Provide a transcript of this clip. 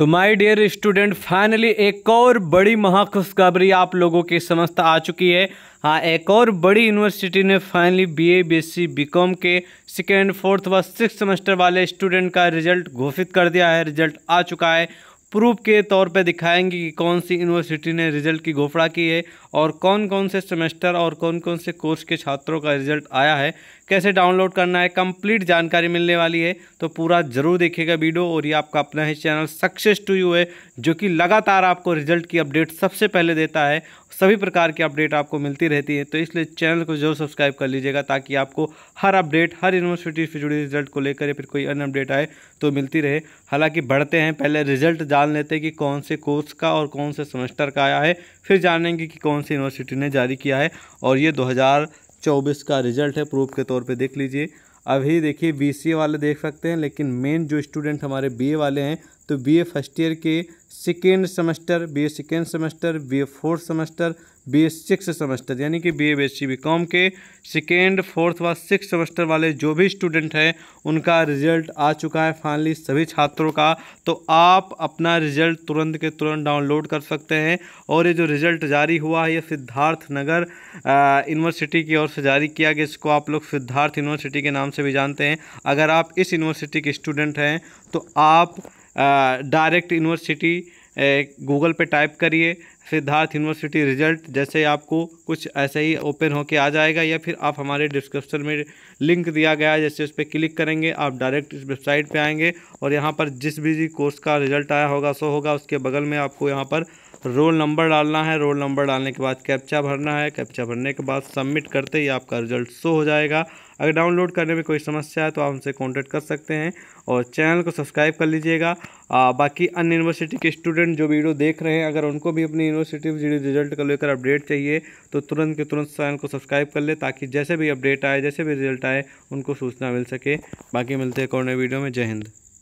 तो my dear student finally एक और बड़ी महाखुशखबरी आप लोगों के समस्त आ चुकी है हाँ एक और बड़ी यूनिवर्सिटी ने फाइनली बीए बीएससी बीकॉम के सेकेंड फोर्थ व सिक्स सेमेस्टर वाले स्टूडेंट का रिजल्ट घोषित कर दिया है रिजल्ट आ चुका है प्रूफ के तौर पे दिखाएंगे कि कौन सी यूनिवर्सिटी ने रिजल्ट की घोफड़ा की है और कौन कौन से सेमेस्टर और कौन कौन से कोर्स के छात्रों का रिजल्ट आया है कैसे डाउनलोड करना है कंप्लीट जानकारी मिलने वाली है तो पूरा जरूर देखिएगा वीडियो और ये आपका अपना ही चैनल सक्सेस टू यू है जो कि लगातार आपको रिजल्ट की अपडेट सबसे पहले देता है सभी प्रकार की अपडेट आपको मिलती रहती है तो इसलिए चैनल को जरूर सब्सक्राइब कर लीजिएगा ताकि आपको हर अपडेट हर यूनिवर्सिटी से जुड़ी रिजल्ट को लेकर या फिर कोई अन्य अपडेट आए तो मिलती रहे हालाँकि बढ़ते हैं पहले रिजल्ट जान लेते हैं कि कौन से कोर्स का और कौन से सेमेस्टर का आया है फिर जानेंगे कि कौन सी यूनिवर्सिटी ने जारी किया है और ये 2024 का रिजल्ट है प्रूफ के तौर पे देख लीजिए अभी देखिए बीसीए वाले देख सकते हैं लेकिन मेन जो स्टूडेंट हमारे बीए वाले हैं तो बीए फर्स्ट ईयर के second semester BA second semester BA fourth semester BA six semester यानी कि बीए बीएससी बीकॉम के सेकेंड फोर्थ व सिक्स सेमेस्टर वाले जो भी स्टूडेंट हैं उनका रिजल्ट आ चुका है फाइनली सभी छात्रों का तो आप अपना रिजल्ट तुरंत के तुरंत डाउनलोड कर सकते हैं और ये जो रिजल्ट जारी हुआ है ये सिद्धार्थ नगर यूनिवर्सिटी की ओर से जारी किया गया इसको आप लोग सिद्धार्थ यूनिवर्सिटी के नाम से भी जानते हैं अगर आप इस यूनिवर्सिटी के स्टूडेंट हैं तो आप डायरेक्ट यूनिवर्सिटी गूगल पे टाइप करिए सिद्धार्थ यूनिवर्सिटी रिजल्ट जैसे आपको कुछ ऐसे ही ओपन होके आ जाएगा या फिर आप हमारे डिस्क्रिप्शन में लिंक दिया गया है जैसे उस पर क्लिक करेंगे आप डायरेक्ट इस वेबसाइट पे आएंगे और यहाँ पर जिस भी कोर्स का रिजल्ट आया होगा सो होगा उसके बगल में आपको यहाँ पर रोल नंबर डालना है रोल नंबर डालने के बाद कैप्चा भरना है कैप्चा भरने के बाद सबमिट करते ही आपका रिजल्ट शो हो जाएगा अगर डाउनलोड करने में कोई समस्या है तो आप उनसे कॉन्टैक्ट कर सकते हैं और चैनल को सब्सक्राइब कर लीजिएगा बाकी अन्य यूनिवर्सिटी के स्टूडेंट जो वीडियो देख रहे हैं अगर उनको भी अपनी यूनिवर्सिटी में रिजल्ट को लेकर अपडेट चाहिए तो तुरंत के तुरंत चैनल को सब्सक्राइब कर ले ताकि जैसे भी अपडेट आए जैसे भी रिजल्ट आए उनको सूचना मिल सके बाकी मिलते हैं कौन वीडियो में जय हिंद